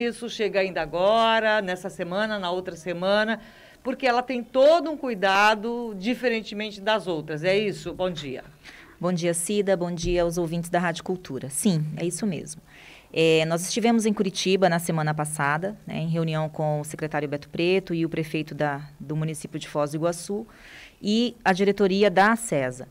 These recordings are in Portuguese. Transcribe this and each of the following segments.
Isso chega ainda agora, nessa semana, na outra semana, porque ela tem todo um cuidado diferentemente das outras. É isso? Bom dia. Bom dia, Cida. Bom dia aos ouvintes da Rádio Cultura. Sim, é isso mesmo. É, nós estivemos em Curitiba na semana passada, né, em reunião com o secretário Beto Preto e o prefeito da, do município de Foz do Iguaçu e a diretoria da CESA.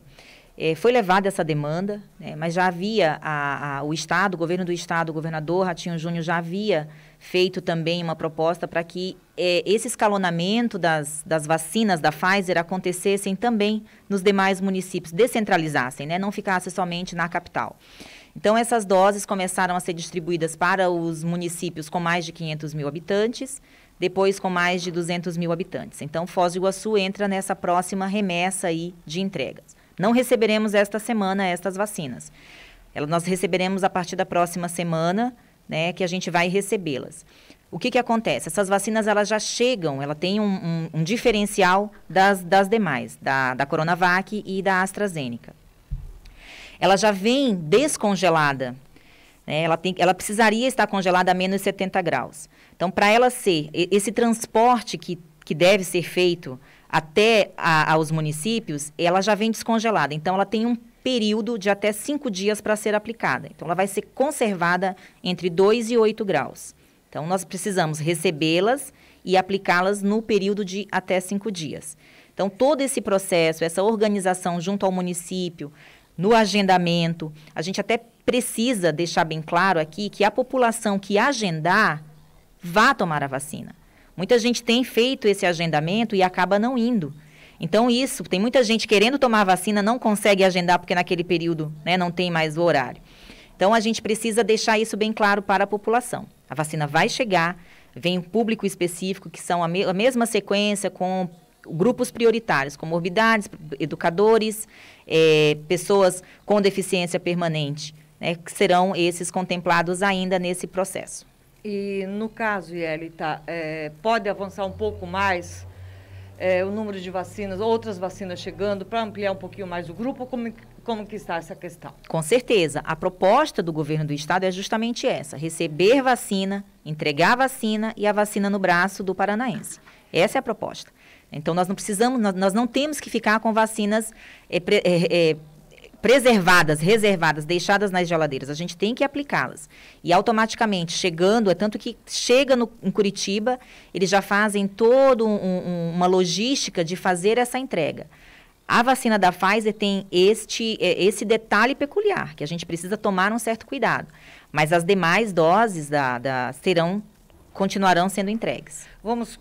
É, foi levada essa demanda, né, mas já havia a, a, o Estado, o governo do Estado, o governador Ratinho Júnior já havia feito também uma proposta para que é, esse escalonamento das, das vacinas da Pfizer acontecessem também nos demais municípios, descentralizassem, né, não ficasse somente na capital. Então, essas doses começaram a ser distribuídas para os municípios com mais de 500 mil habitantes, depois com mais de 200 mil habitantes. Então, Foz do Iguaçu entra nessa próxima remessa aí de entregas. Não receberemos esta semana estas vacinas. Ela, nós receberemos a partir da próxima semana, né, que a gente vai recebê-las. O que, que acontece? Essas vacinas elas já chegam, ela tem um, um, um diferencial das, das demais, da, da Coronavac e da AstraZeneca. Ela já vem descongelada, né? ela, tem, ela precisaria estar congelada a menos 70 graus. Então, para ela ser, esse transporte que, que deve ser feito até a, aos municípios, ela já vem descongelada. Então, ela tem um período de até cinco dias para ser aplicada. Então, ela vai ser conservada entre 2 e 8 graus. Então, nós precisamos recebê-las e aplicá-las no período de até cinco dias. Então, todo esse processo, essa organização junto ao município, no agendamento, a gente até precisa deixar bem claro aqui que a população que agendar vá tomar a vacina. Muita gente tem feito esse agendamento e acaba não indo. Então, isso, tem muita gente querendo tomar vacina, não consegue agendar porque naquele período né, não tem mais o horário. Então, a gente precisa deixar isso bem claro para a população. A vacina vai chegar, vem um público específico, que são a, me a mesma sequência, com grupos prioritários, comorbidades, educadores, é, pessoas com deficiência permanente, né, que serão esses contemplados ainda nesse processo. E no caso, Yelita, tá, é, pode avançar um pouco mais é, o número de vacinas, outras vacinas chegando, para ampliar um pouquinho mais o grupo? Como, como que está essa questão? Com certeza. A proposta do governo do estado é justamente essa: receber vacina, entregar vacina e a vacina no braço do paranaense. Essa é a proposta. Então, nós não precisamos, nós, nós não temos que ficar com vacinas. É, é, é preservadas, reservadas, deixadas nas geladeiras, a gente tem que aplicá-las. E automaticamente, chegando, é tanto que chega no, em Curitiba, eles já fazem toda um, um, uma logística de fazer essa entrega. A vacina da Pfizer tem este, é, esse detalhe peculiar, que a gente precisa tomar um certo cuidado. Mas as demais doses da, da serão continuarão sendo entregues. Vamos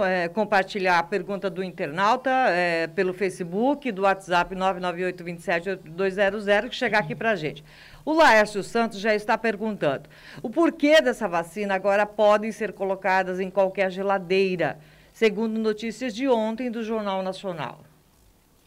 é, compartilhar a pergunta do internauta é, pelo Facebook, do WhatsApp 998278200, que chegar aqui para a gente. O Laércio Santos já está perguntando o porquê dessa vacina agora podem ser colocadas em qualquer geladeira, segundo notícias de ontem do Jornal Nacional.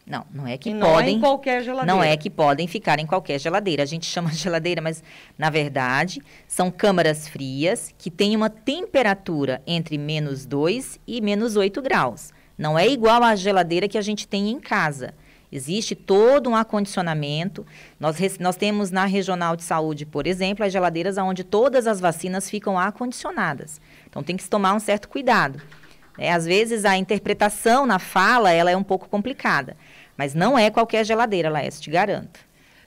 Não, não é que e não podem. É em qualquer geladeira. Não é que podem ficar em qualquer geladeira. A gente chama de geladeira, mas na verdade são câmaras frias que têm uma temperatura entre menos 2 e menos 8 graus. Não é igual à geladeira que a gente tem em casa. Existe todo um acondicionamento. Nós, nós temos na Regional de Saúde, por exemplo, as geladeiras onde todas as vacinas ficam acondicionadas. Então tem que se tomar um certo cuidado. É, às vezes a interpretação na fala ela é um pouco complicada. Mas não é qualquer geladeira, Laércio, te garanto.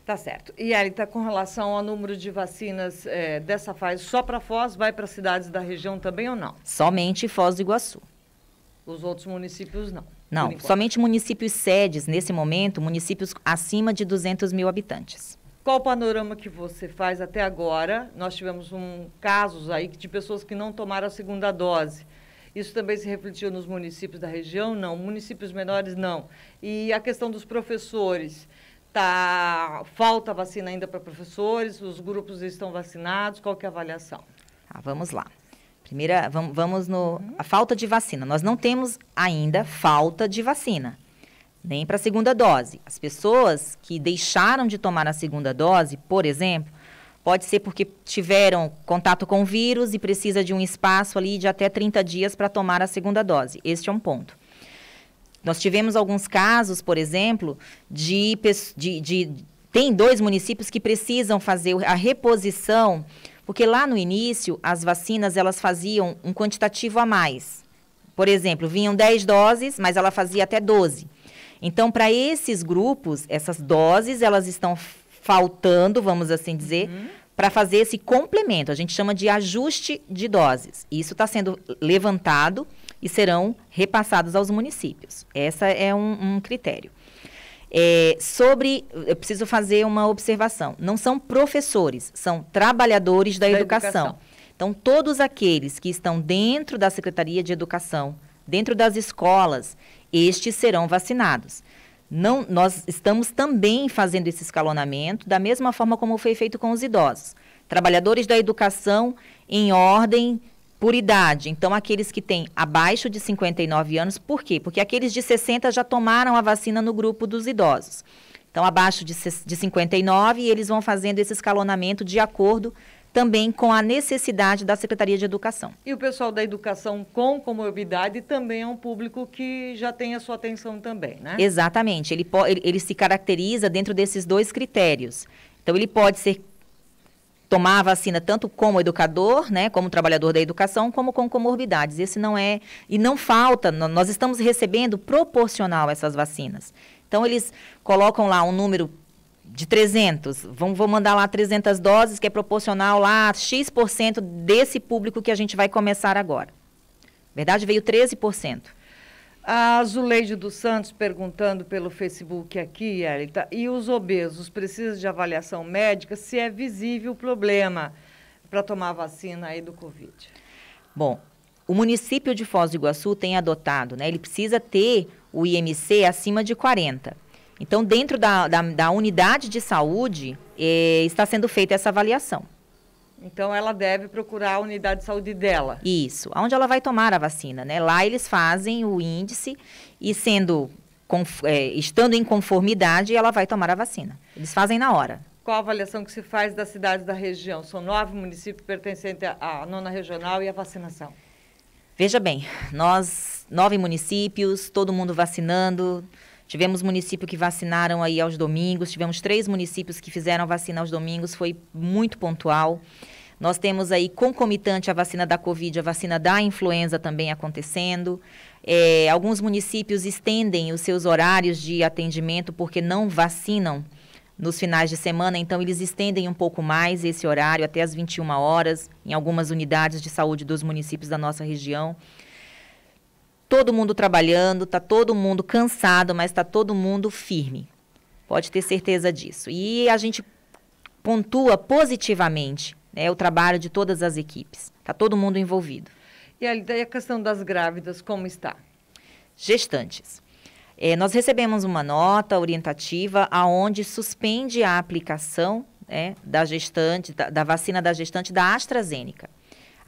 Tá certo. E Elita, com relação ao número de vacinas é, dessa fase, só para Foz, vai para cidades da região também ou não? Somente Foz do Iguaçu. Os outros municípios não. Não, somente municípios sedes, nesse momento, municípios acima de 200 mil habitantes. Qual o panorama que você faz até agora? Nós tivemos um, casos aí de pessoas que não tomaram a segunda dose. Isso também se refletiu nos municípios da região? Não. Municípios menores, não. E a questão dos professores. Tá, falta vacina ainda para professores? Os grupos estão vacinados? Qual que é a avaliação? Ah, vamos lá. Primeira, vamos, vamos no. Uhum. A falta de vacina. Nós não temos ainda falta de vacina nem para a segunda dose. As pessoas que deixaram de tomar a segunda dose, por exemplo, Pode ser porque tiveram contato com o vírus e precisa de um espaço ali de até 30 dias para tomar a segunda dose. Este é um ponto. Nós tivemos alguns casos, por exemplo, de, de, de tem dois municípios que precisam fazer a reposição, porque lá no início as vacinas elas faziam um quantitativo a mais. Por exemplo, vinham 10 doses, mas ela fazia até 12. Então, para esses grupos, essas doses elas estão faltando, vamos assim dizer, uhum para fazer esse complemento. A gente chama de ajuste de doses. Isso está sendo levantado e serão repassados aos municípios. Essa é um, um critério. É, sobre, eu preciso fazer uma observação. Não são professores, são trabalhadores da, da educação. educação. Então, todos aqueles que estão dentro da Secretaria de Educação, dentro das escolas, estes serão vacinados. Não, nós estamos também fazendo esse escalonamento da mesma forma como foi feito com os idosos. Trabalhadores da educação em ordem por idade. Então, aqueles que têm abaixo de 59 anos, por quê? Porque aqueles de 60 já tomaram a vacina no grupo dos idosos. Então, abaixo de, de 59, eles vão fazendo esse escalonamento de acordo também com a necessidade da Secretaria de Educação. E o pessoal da educação com comorbidade também é um público que já tem a sua atenção também, né? Exatamente. Ele, ele, ele se caracteriza dentro desses dois critérios. Então, ele pode ser tomar a vacina tanto como educador, né, como trabalhador da educação, como com comorbidades. Esse não é e não falta. Nós estamos recebendo proporcional essas vacinas. Então eles colocam lá um número de 300, vão, vou mandar lá 300 doses, que é proporcional lá a X% desse público que a gente vai começar agora. Verdade, veio 13%. A Azuleide dos Santos perguntando pelo Facebook aqui, Elita, e os obesos precisam de avaliação médica se é visível o problema para tomar vacina aí do Covid? Bom, o município de Foz do Iguaçu tem adotado, né? Ele precisa ter o IMC acima de 40. Então, dentro da, da, da unidade de saúde, é, está sendo feita essa avaliação. Então, ela deve procurar a unidade de saúde dela. Isso, onde ela vai tomar a vacina, né? Lá eles fazem o índice e sendo com, é, estando em conformidade, ela vai tomar a vacina. Eles fazem na hora. Qual a avaliação que se faz das cidades da região? São nove municípios pertencentes à nona regional e à vacinação. Veja bem, nós, nove municípios, todo mundo vacinando, Tivemos município que vacinaram aí aos domingos, tivemos três municípios que fizeram vacina aos domingos, foi muito pontual. Nós temos aí concomitante a vacina da Covid, a vacina da influenza também acontecendo. É, alguns municípios estendem os seus horários de atendimento porque não vacinam nos finais de semana, então eles estendem um pouco mais esse horário até as 21 horas em algumas unidades de saúde dos municípios da nossa região todo mundo trabalhando, está todo mundo cansado, mas está todo mundo firme. Pode ter certeza disso. E a gente pontua positivamente né, o trabalho de todas as equipes. Está todo mundo envolvido. E a questão das grávidas, como está? Gestantes. É, nós recebemos uma nota orientativa aonde suspende a aplicação né, da gestante, da, da vacina da gestante da AstraZeneca.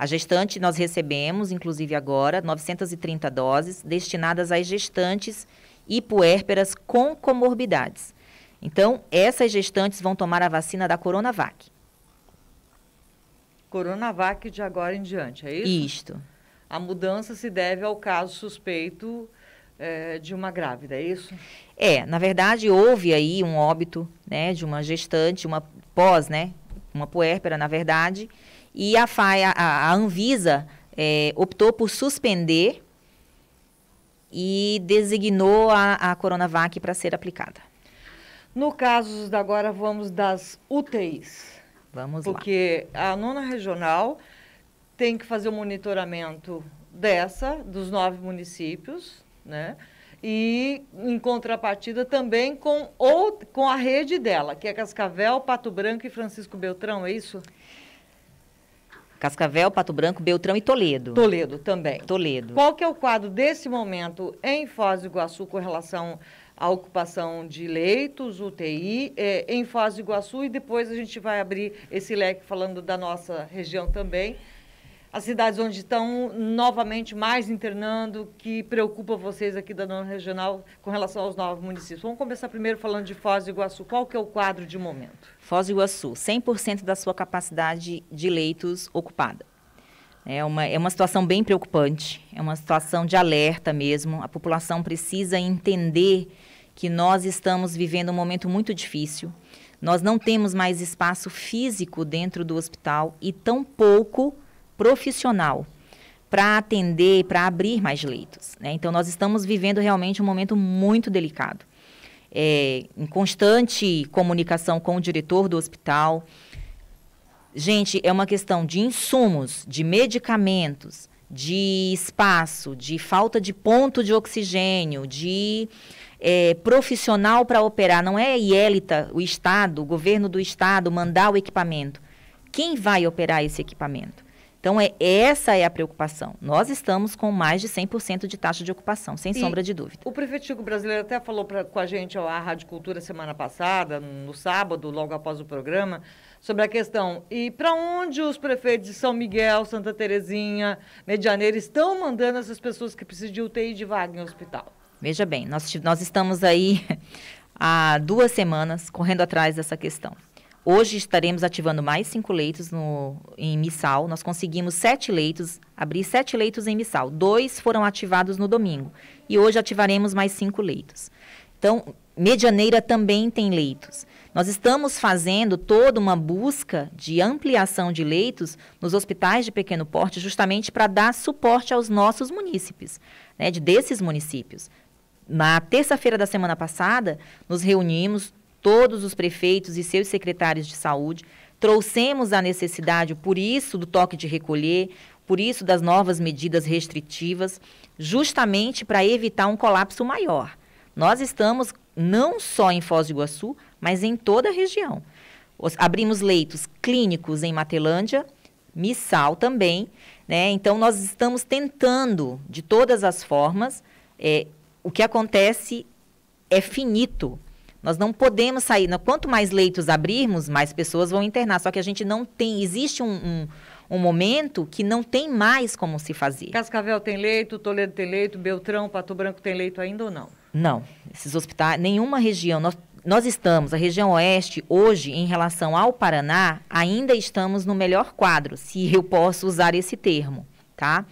A gestante, nós recebemos, inclusive agora, 930 doses destinadas às gestantes e puérperas com comorbidades. Então, essas gestantes vão tomar a vacina da Coronavac. Coronavac de agora em diante, é isso? Isto. A mudança se deve ao caso suspeito é, de uma grávida, é isso? É, na verdade, houve aí um óbito né, de uma gestante, uma pós, né? Uma puérpera, na verdade, e a, a, a Anvisa é, optou por suspender e designou a, a Coronavac para ser aplicada. No caso da agora, vamos das UTIs. Vamos porque lá. Porque a nona regional tem que fazer o um monitoramento dessa, dos nove municípios, né? E em contrapartida também com, ou, com a rede dela, que é Cascavel, Pato Branco e Francisco Beltrão, é isso? Cascavel, Pato Branco, Beltrão e Toledo. Toledo também. Toledo. Qual que é o quadro desse momento em Foz do Iguaçu com relação à ocupação de leitos, UTI, é, eh, em Foz do Iguaçu e depois a gente vai abrir esse leque falando da nossa região também as cidades onde estão novamente mais internando, que preocupa vocês aqui da Nona Regional com relação aos novos municípios. Vamos começar primeiro falando de Foz do Iguaçu. Qual que é o quadro de momento? Foz do Iguaçu, 100% da sua capacidade de leitos ocupada. É uma, é uma situação bem preocupante, é uma situação de alerta mesmo. A população precisa entender que nós estamos vivendo um momento muito difícil. Nós não temos mais espaço físico dentro do hospital e tão pouco profissional para atender, para abrir mais leitos. Né? Então, nós estamos vivendo realmente um momento muito delicado. É, em constante comunicação com o diretor do hospital. Gente, é uma questão de insumos, de medicamentos, de espaço, de falta de ponto de oxigênio, de é, profissional para operar. Não é a IELITA, o Estado, o governo do Estado, mandar o equipamento. Quem vai operar esse equipamento? Então, é, essa é a preocupação. Nós estamos com mais de 100% de taxa de ocupação, sem e sombra de dúvida. O prefeito Chico Brasileiro até falou pra, com a gente ó, a Rádio Cultura semana passada, no sábado, logo após o programa, sobre a questão. E para onde os prefeitos de São Miguel, Santa Terezinha, Medianeira estão mandando essas pessoas que precisam de UTI de vaga em hospital? Veja bem, nós, nós estamos aí há duas semanas correndo atrás dessa questão. Hoje estaremos ativando mais cinco leitos no, em Missal. Nós conseguimos sete leitos, abrir sete leitos em Missal. Dois foram ativados no domingo e hoje ativaremos mais cinco leitos. Então, Medianeira também tem leitos. Nós estamos fazendo toda uma busca de ampliação de leitos nos hospitais de pequeno porte, justamente para dar suporte aos nossos munícipes, né, desses municípios. Na terça-feira da semana passada, nos reunimos todos os prefeitos e seus secretários de saúde, trouxemos a necessidade, por isso, do toque de recolher, por isso, das novas medidas restritivas, justamente para evitar um colapso maior. Nós estamos não só em Foz do Iguaçu, mas em toda a região. Os, abrimos leitos clínicos em Matelândia, Missal também, né? Então, nós estamos tentando, de todas as formas, é, o que acontece é finito. Nós não podemos sair. Quanto mais leitos abrirmos, mais pessoas vão internar. Só que a gente não tem. Existe um, um um momento que não tem mais como se fazer. Cascavel tem leito, Toledo tem leito, Beltrão, Pato Branco tem leito ainda ou não? Não. Esses hospitais, nenhuma região. Nós, nós estamos, a região oeste, hoje, em relação ao Paraná, ainda estamos no melhor quadro, se eu posso usar esse termo, tá?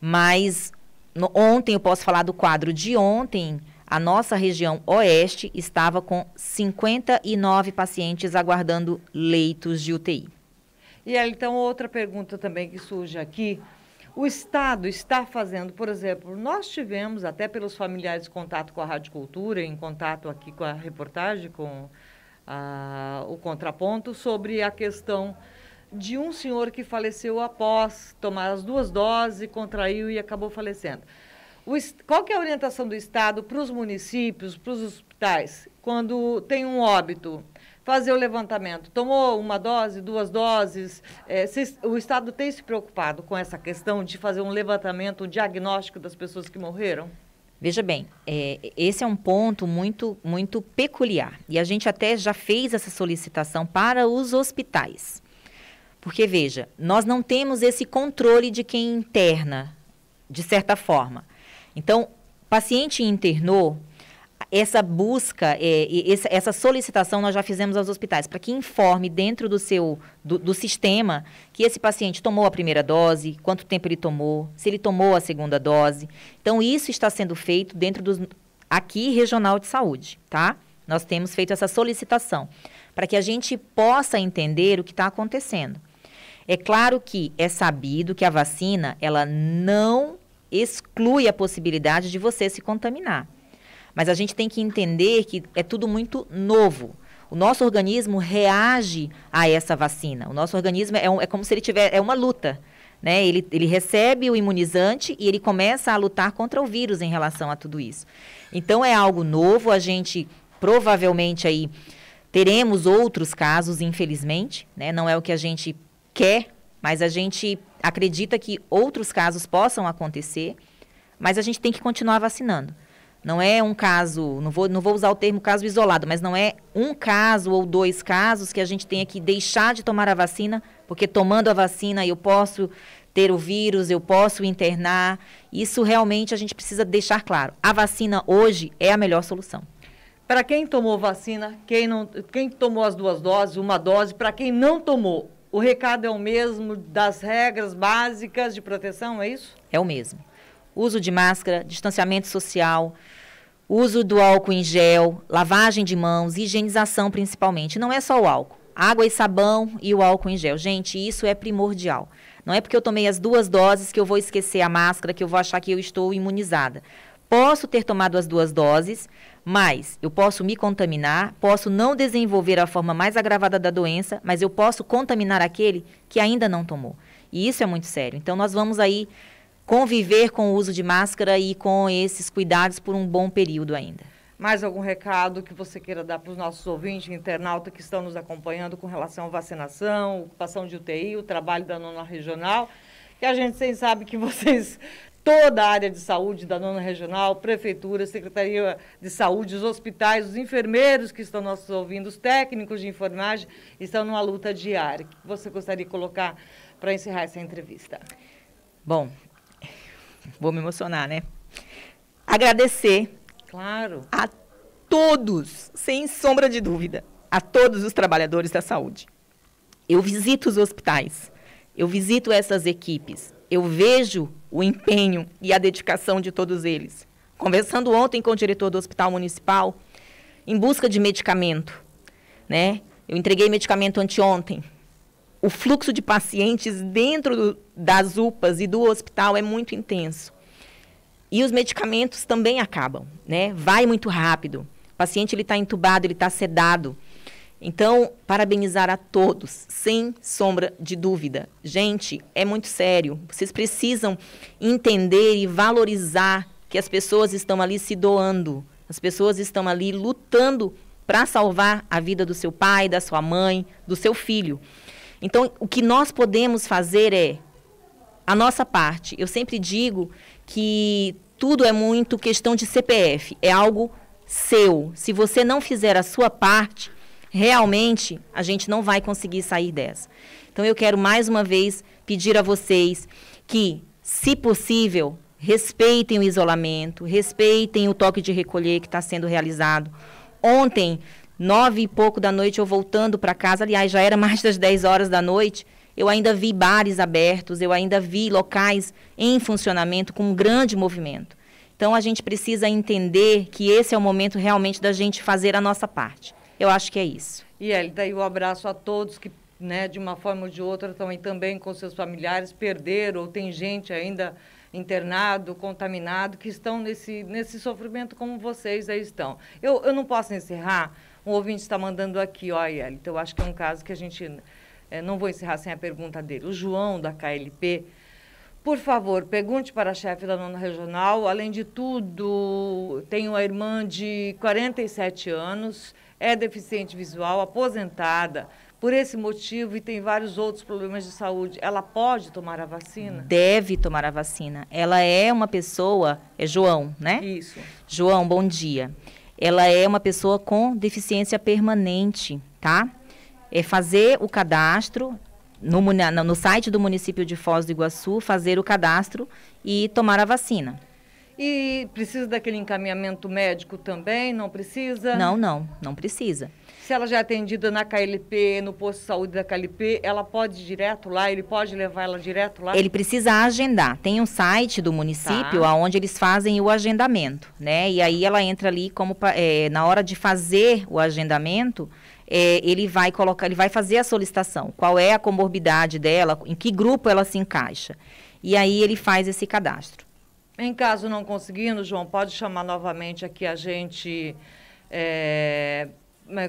Mas no, ontem, eu posso falar do quadro de ontem, a nossa região oeste estava com 59 pacientes aguardando leitos de UTI. E aí, então, outra pergunta também que surge aqui. O Estado está fazendo, por exemplo, nós tivemos, até pelos familiares, contato com a Rádio Cultura, em contato aqui com a reportagem, com a, ah, o Contraponto, sobre a questão de um senhor que faleceu após tomar as duas doses, contraiu e acabou falecendo. O, qual que é a orientação do Estado para os municípios, para os hospitais, quando tem um óbito? Fazer o levantamento. Tomou uma dose, duas doses? É, se, o Estado tem se preocupado com essa questão de fazer um levantamento, um diagnóstico das pessoas que morreram? Veja bem, é, esse é um ponto muito, muito peculiar. E a gente até já fez essa solicitação para os hospitais. Porque, veja, nós não temos esse controle de quem interna, de certa forma. Então, paciente internou, essa busca, é, essa solicitação nós já fizemos aos hospitais, para que informe dentro do seu do, do, sistema que esse paciente tomou a primeira dose, quanto tempo ele tomou, se ele tomou a segunda dose. Então, isso está sendo feito dentro dos. aqui, regional de saúde, tá? Nós temos feito essa solicitação, para que a gente possa entender o que está acontecendo. É claro que é sabido que a vacina, ela não exclui a possibilidade de você se contaminar. Mas a gente tem que entender que é tudo muito novo. O nosso organismo reage a essa vacina. O nosso organismo é, um, é como se ele tiver é uma luta. Né? Ele, ele recebe o imunizante e ele começa a lutar contra o vírus em relação a tudo isso. Então é algo novo, a gente provavelmente aí teremos outros casos, infelizmente, né? Não é o que a gente quer mas a gente acredita que outros casos possam acontecer, mas a gente tem que continuar vacinando. Não é um caso, não vou, não vou usar o termo caso isolado, mas não é um caso ou dois casos que a gente tenha que deixar de tomar a vacina, porque tomando a vacina eu posso ter o vírus, eu posso internar. Isso realmente a gente precisa deixar claro. A vacina hoje é a melhor solução. Para quem tomou vacina, quem, não, quem tomou as duas doses, uma dose, para quem não tomou, o recado é o mesmo das regras básicas de proteção, é isso? É o mesmo. Uso de máscara, distanciamento social, uso do álcool em gel, lavagem de mãos, higienização principalmente. Não é só o álcool. Água e sabão e o álcool em gel. Gente, isso é primordial. Não é porque eu tomei as duas doses que eu vou esquecer a máscara, que eu vou achar que eu estou imunizada. Posso ter tomado as duas doses, mas eu posso me contaminar, posso não desenvolver a forma mais agravada da doença, mas eu posso contaminar aquele que ainda não tomou. E isso é muito sério. Então nós vamos aí conviver com o uso de máscara e com esses cuidados por um bom período ainda. Mais algum recado que você queira dar para os nossos ouvintes, internautas que estão nos acompanhando com relação à vacinação, ocupação de UTI, o trabalho da nona regional? Que a gente sem sabe que vocês toda a área de saúde da nona regional, prefeitura, secretaria de saúde, os hospitais, os enfermeiros que estão nos ouvindo, os técnicos de enfermagem estão numa luta diária. O que você gostaria de colocar para encerrar essa entrevista? Bom, vou me emocionar, né? Agradecer. Claro. A todos, sem sombra de dúvida, a todos os trabalhadores da saúde. Eu visito os hospitais, eu visito essas equipes, eu vejo o empenho e a dedicação de todos eles. Conversando ontem com o diretor do Hospital Municipal, em busca de medicamento, né? Eu entreguei medicamento anteontem. O fluxo de pacientes dentro do, das UPAs e do hospital é muito intenso. E os medicamentos também acabam, né? Vai muito rápido. O paciente ele está entubado, ele está sedado. Então, parabenizar a todos, sem sombra de dúvida. Gente, é muito sério. Vocês precisam entender e valorizar que as pessoas estão ali se doando, as pessoas estão ali lutando para salvar a vida do seu pai, da sua mãe, do seu filho. Então, o que nós podemos fazer é a nossa parte. Eu sempre digo que tudo é muito questão de CPF, é algo seu. Se você não fizer a sua parte, realmente a gente não vai conseguir sair dessa. Então eu quero mais uma vez pedir a vocês que, se possível, respeitem o isolamento, respeitem o toque de recolher que está sendo realizado. Ontem, nove e pouco da noite, eu voltando para casa, aliás, já era mais das dez horas da noite, eu ainda vi bares abertos, eu ainda vi locais em funcionamento com um grande movimento. Então a gente precisa entender que esse é o momento realmente da gente fazer a nossa parte. Eu acho que é isso. E Elida, e o abraço a todos que, né, de uma forma ou de outra, aí também com seus familiares perderam ou tem gente ainda internado, contaminado, que estão nesse, nesse sofrimento como vocês aí estão. Eu, eu não posso encerrar, um ouvinte está mandando aqui, olha, então eu acho que é um caso que a gente. É, não vou encerrar sem a pergunta dele. O João, da KLP, por favor, pergunte para a chefe da nona regional. Além de tudo, tenho uma irmã de 47 anos é deficiente visual, aposentada, por esse motivo e tem vários outros problemas de saúde, ela pode tomar a vacina? Deve tomar a vacina. Ela é uma pessoa, é João, né? Isso. João, bom dia. Ela é uma pessoa com deficiência permanente, tá? É fazer o cadastro no, no site do município de Foz do Iguaçu, fazer o cadastro e tomar a vacina. E precisa daquele encaminhamento médico também? Não precisa? Não, não, não precisa. Se ela já é atendida na KLP, no posto de saúde da KLP, ela pode ir direto lá? Ele pode levar ela direto lá? Ele precisa agendar. Tem um site do município tá. onde eles fazem o agendamento, né? E aí ela entra ali como é, na hora de fazer o agendamento. É, ele vai colocar, ele vai fazer a solicitação. Qual é a comorbidade dela? Em que grupo ela se encaixa? E aí ele faz esse cadastro. Em caso não conseguindo, João, pode chamar novamente aqui a gente é,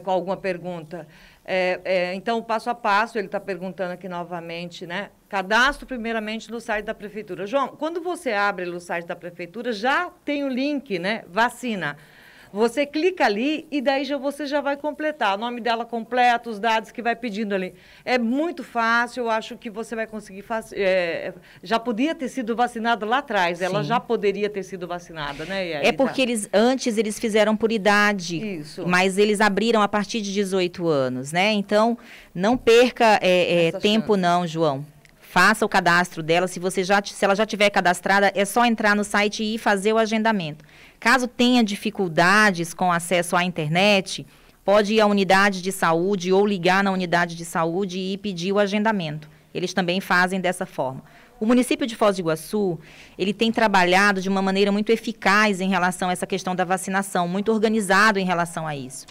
com alguma pergunta. É, é, então, passo a passo, ele está perguntando aqui novamente, né? Cadastro primeiramente no site da prefeitura. João, quando você abre o site da prefeitura, já tem o link, né? Vacina. Você clica ali e daí já, você já vai completar. O nome dela completo, os dados que vai pedindo ali. É muito fácil, eu acho que você vai conseguir. É, já podia ter sido vacinada lá atrás, Sim. ela já poderia ter sido vacinada, né? é porque eles antes eles fizeram por idade. Isso. Mas eles abriram a partir de 18 anos, né? Então, não perca é, é, tempo, chance. não, João faça o cadastro dela. Se, você já, se ela já tiver cadastrada, é só entrar no site e fazer o agendamento. Caso tenha dificuldades com acesso à internet, pode ir à unidade de saúde ou ligar na unidade de saúde e pedir o agendamento. Eles também fazem dessa forma. O município de Foz do Iguaçu, ele tem trabalhado de uma maneira muito eficaz em relação a essa questão da vacinação, muito organizado em relação a isso.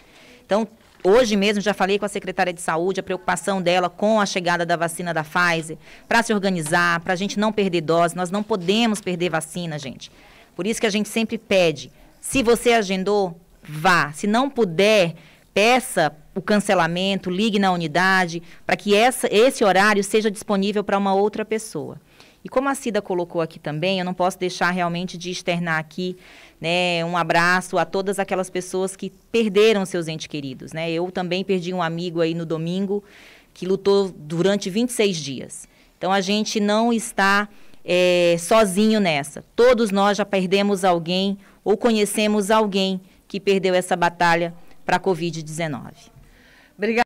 Então, hoje mesmo já falei com a secretária de saúde a preocupação dela com a chegada da vacina da Pfizer, para se organizar, para a gente não perder dose, nós não podemos perder vacina, gente. Por isso que a gente sempre pede, se você agendou, vá. Se não puder, peça o cancelamento, ligue na unidade, para que essa, esse horário seja disponível para uma outra pessoa. E como a Cida colocou aqui também, eu não posso deixar realmente de externar aqui né, um abraço a todas aquelas pessoas que perderam seus entes queridos. Né? Eu também perdi um amigo aí no domingo que lutou durante 26 dias. Então a gente não está é, sozinho nessa. Todos nós já perdemos alguém ou conhecemos alguém que perdeu essa batalha para a Covid-19. Obrigada.